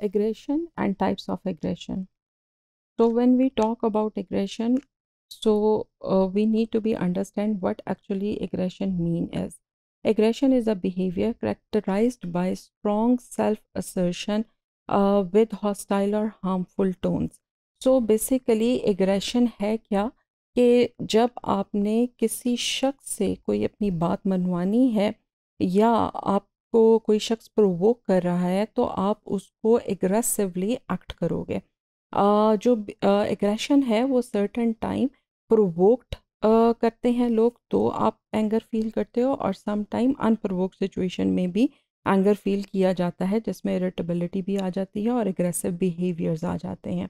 aggression and types of aggression so when we talk about aggression so uh, we need to be understand what actually aggression mean is aggression is a behavior characterized by strong self assertion uh, with hostile or harmful tones so basically aggression hai kya ke jab aapne kisi shakhs se koi apni baat manwani hai या आप को कोई शख्स provoke कर रहा है तो आप उसको एग्रेसिवली एक्ट करोगे आ, जो एग्रेशन है वो सर्टन टाइम प्रोवोक्ड करते हैं लोग तो आप एंगर फील करते हो और सम टाइम अनप्रोवोक्ड सिचुएशन में भी एंगर फील किया जाता है जिसमें इरिटेबिलिटी भी आ जाती है और एग्रेसिव बिहेवियर्स आ जाते हैं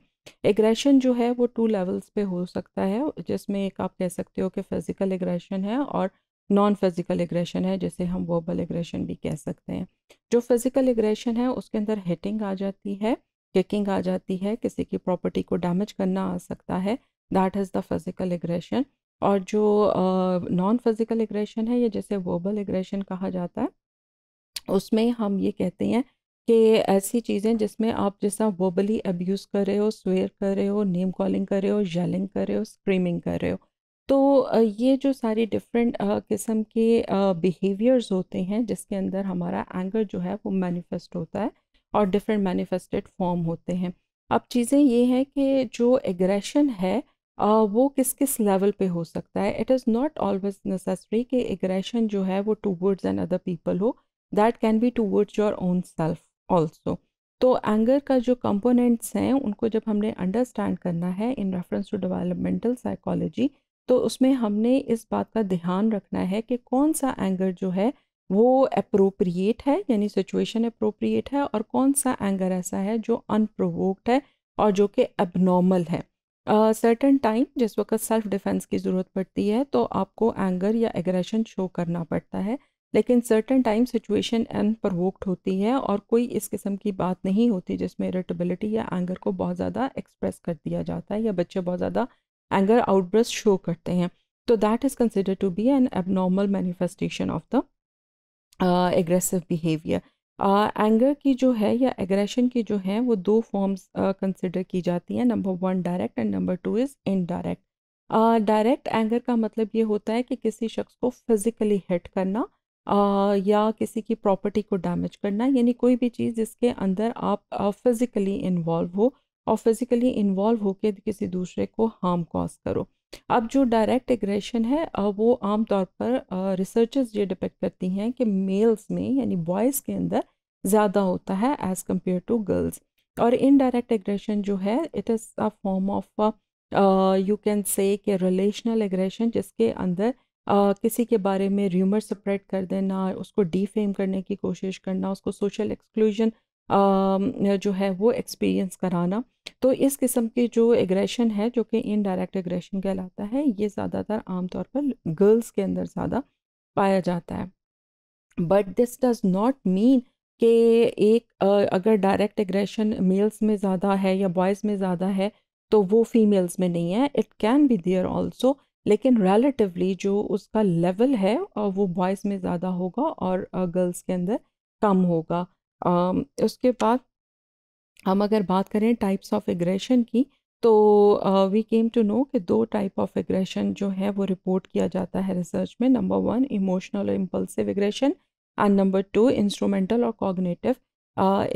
एग्रेशन जो है वो टू लेवल्स पे हो सकता है जिसमें एक आप कह सकते हो कि फ़िज़िकल एग्रेशन है और नॉन फिज़िकल एग्रेशन है जैसे हम वर्बल एग्रेशन भी कह सकते हैं जो फिज़िकल एग्रेशन है उसके अंदर हिटिंग आ जाती है किकिंग आ जाती है किसी की प्रॉपर्टी को डैमेज करना आ सकता है that is the physical aggression और जो नॉन फिज़िकल एग्रेशन है या जैसे वर्बल एग्रेशन कहा जाता है उसमें हम ये कहते हैं कि ऐसी चीज़ें जिसमें आप जैसा वर्बली अब्यूज़ कर रहे हो स्वेयर कर रहे हो नेम कॉलिंग कर रहे हो जेलिंग कर रहे हो स्क्रीमिंग कर रहे हो तो ये जो सारे डिफरेंट किस्म के बिहेवियर्स होते हैं जिसके अंदर हमारा एंगर जो है वो मैनिफेस्ट होता है और डिफरेंट मैनिफेस्टेड फॉर्म होते हैं अब चीज़ें ये हैं कि जो एग्रेशन है वो किस किस लेवल पे हो सकता है it is not always necessary कि एग्रेशन जो है वो टूवर्ड्स एन अदर पीपल हो that can be towards your own self also तो एंगर का जो कंपोनेंट्स हैं उनको जब हमने अंडरस्टैंड करना है in reference to developmental psychology तो उसमें हमने इस बात का ध्यान रखना है कि कौन सा एंगर जो है वो अप्रोप्रिएट है यानी सिचुएशन अप्रोप्रिएट है और कौन सा एंगर ऐसा है जो अनप्रोवोक्ड है और जो कि एबनॉर्मल है सर्टन uh, टाइम जिस वक्त सेल्फ डिफेंस की ज़रूरत पड़ती है तो आपको एंगर या एग्रेशन शो करना पड़ता है लेकिन सर्टन टाइम सिचुएशन अनप्रवोक्ड होती है और कोई इस किस्म की बात नहीं होती जिसमें इरिटेबिलिटी या एंगर को बहुत ज़्यादा एक्सप्रेस कर दिया जाता है या बच्चे बहुत ज़्यादा एंगर आउटब्रस्ट शो करते हैं तो that is consider to be an abnormal manifestation of the aggressive behaviour anger की जो है या एग्रेशन की जो है वो दो फॉर्म्स कंसिडर uh, की जाती हैं number one direct and number two is indirect direct anger का मतलब ये होता है कि किसी शख्स को फिज़िकली हिट करना uh, या किसी की प्रॉपर्टी को डैमेज करना यानी कोई भी चीज़ जिसके अंदर आप फिज़िकली uh, इन्वॉल्व हो और फिज़िकली इन्वॉल्व होकर किसी दूसरे को हार्म कॉज करो अब जो डायरेक्ट एग्रेशन है वो आमतौर पर रिसर्चर्स ये डिपेक्ट करती हैं कि मेल्स में यानी बॉयज़ के अंदर ज़्यादा होता है एज़ कम्पेयर टू गर्ल्स और इनडायरेक्ट एग्रेशन जो है it is a form of you can say कि रिलेशनल एग्रेशन जिसके अंदर Uh, किसी के बारे में र्यूमर स्प्रेड कर देना उसको डीफेम करने की कोशिश करना उसको सोशल एक्सक्लूजन जो है वो एक्सपीरियंस कराना तो इस किस्म के जो एग्रेशन है जो कि इनडायरेक्ट एग्रेशन कहलाता है ये ज़्यादातर आमतौर पर गर्ल्स के अंदर ज़्यादा पाया जाता है but this does not mean कि एक अगर डायरेक्ट एग्रेशन मेल्स में ज़्यादा है या बॉयज़ में ज़्यादा है तो वो फीमेल्स में नहीं है it can be there also लेकिन रेलेटिवली जो उसका लेवल है वो बॉयज़ में ज़्यादा होगा और गर्ल्स के अंदर कम होगा उसके बाद हम अगर बात करें टाइप्स ऑफ एग्रेशन की तो वी केम टू नो कि दो टाइप ऑफ एग्रेशन जो है वो रिपोर्ट किया जाता है रिसर्च में नंबर वन इमोशनल और impulsive aggression and number two instrumental और कॉग्नेटिव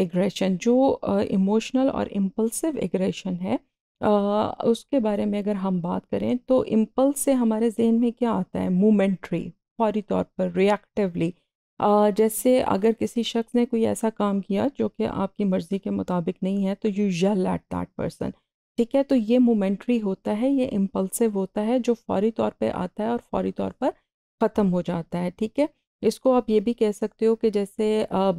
एग्रेशन जो इमोशनल और इम्पल्सिव एग्रेशन है uh, उसके बारे में अगर हम बात करें तो इम्पल्स से हमारे जहन में क्या आता है मोमेंट्री फौरी तौर पर रिएक्टिवली जैसे अगर किसी शख्स ने कोई ऐसा काम किया जो कि आपकी मर्ज़ी के मुताबिक नहीं है तो you yell at that person ठीक है तो ये मोमेंट्री होता है ये इम्पल्सिव होता है जो फौरी तौर पे आता है और फौरी तौर पर ख़त्म हो जाता है ठीक है इसको आप ये भी कह सकते हो कि जैसे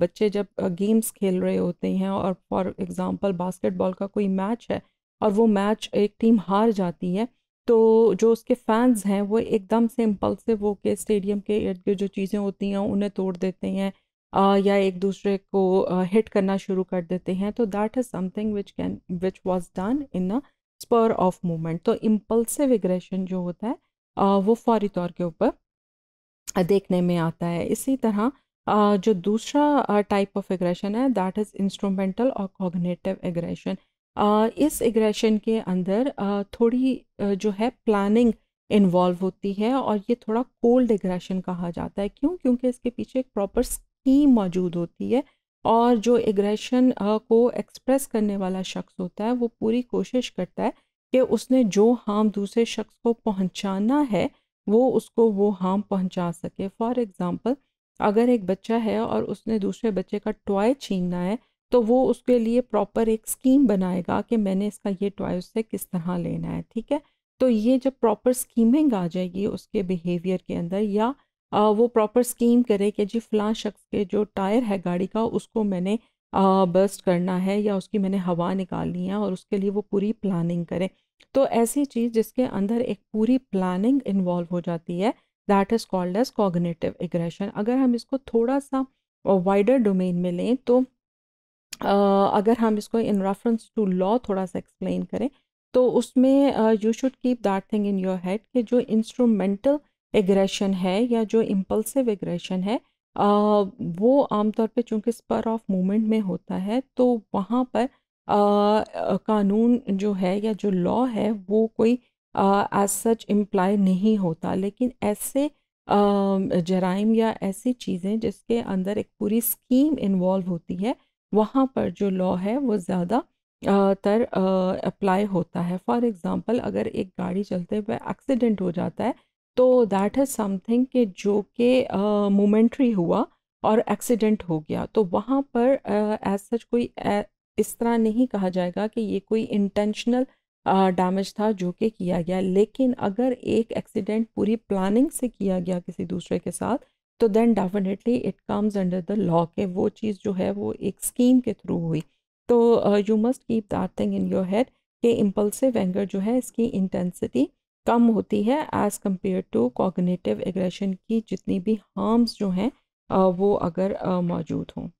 बच्चे जब गेम्स खेल रहे होते हैं और फॉर एग्ज़ाम्पल बास्केटबॉल का कोई मैच है और वो मैच एक टीम हार जाती है तो जो उसके फैंस हैं वो एकदम से इम्पल्सिव हो के स्टेडियम के इर्द गिर्द जो चीज़ें होती हैं उन्हें तोड़ देते हैं आ, या एक दूसरे को आ, हिट करना शुरू कर देते हैं तो that is something which can which was done in a spur of moment तो इम्पल्सिव एग्रेशन जो होता है आ, वो फौरी तौर के ऊपर देखने में आता है इसी तरह जो दूसरा टाइप ऑफ एग्रेशन है दैट इज़ इंस्ट्रूमेंटल और कॉग्नेटिव एग्रेशन इस एग्रेशन के अंदर थोड़ी जो है प्लानिंग इन्वॉल्व होती है और ये थोड़ा कोल्ड एग्रेशन कहा जाता है क्यों क्योंकि इसके पीछे एक प्रॉपर स्कीम मौजूद होती है और जो एग्रेशन को एक्सप्रेस करने वाला शख्स होता है वो पूरी कोशिश करता है कि उसने जो हार्म दूसरे शख्स को पहुंचाना है वो उसको वो हार्म पहुंचा सके फॉर एग्ज़ाम्पल अगर एक बच्चा है और उसने दूसरे बच्चे का टॉय छीनना है तो वो उसके लिए प्रॉपर एक स्कीम बनाएगा कि मैंने इसका ये टॉय उससे किस तरह लेना है ठीक है तो ये जब प्रॉपर स्कीमिंग आ जाएगी उसके बिहेवियर के अंदर या आ, वो प्रॉपर स्कीम करे कि जी फ़लाँ शख्स के जो टायर है गाड़ी का उसको मैंने आ, बस्ट करना है या उसकी मैंने हवा निकालनी है और उसके लिए वो पूरी प्लानिंग करें तो ऐसी चीज़ जिसके अंदर एक पूरी प्लानिंग इन्वॉल्व हो जाती है that is called as cognitive aggression अगर हम इसको थोड़ा सा वाइडर डोमेन में लें तो अगर हम इसको इन रेफरेंस टू लॉ थोड़ा सा एक्सप्लेन करें तो उसमें you should keep that thing in your head कि जो इंस्ट्रूमेंटल एग्रेशन है या जो इम्पल्सिव एग्रेशन है uh, वो आमतौर पे चूंकि स्पर ऑफ मूवमेंट में होता है तो वहाँ पर uh, कानून जो है या जो लॉ है वो कोई एज सच इम्प्लाई नहीं होता लेकिन ऐसे uh, जराइम या ऐसी चीज़ें जिसके अंदर एक पूरी स्कीम इन्वॉल्व होती है वहाँ पर जो लॉ है वो ज़्यादा तर अप्लाई होता है फॉर एग्ज़ाम्पल अगर एक गाड़ी चलते हुए एक्सीडेंट हो जाता है तो दैट इज़ समथिंग कि जो कि मोमेंट्री हुआ और एक्सीडेंट हो गया तो वहाँ पर एज सच कोई uh, इस तरह नहीं कहा जाएगा कि ये कोई इंटेंशनल डैमेज था जो कि किया गया लेकिन अगर एक एक्सीडेंट पूरी प्लानिंग से किया गया किसी दूसरे के साथ तो then definitely it comes under the law के वो चीज़ जो है वो एक स्कीम के थ्रू हुई तो you must keep that thing in your head कि इम्पल्सिव एंगर जो है इसकी इंटेंसिटी कम होती है as compare to cognitive aggression की जितनी भी हार्म्स जो हैं uh, वो अगर uh, मौजूद हों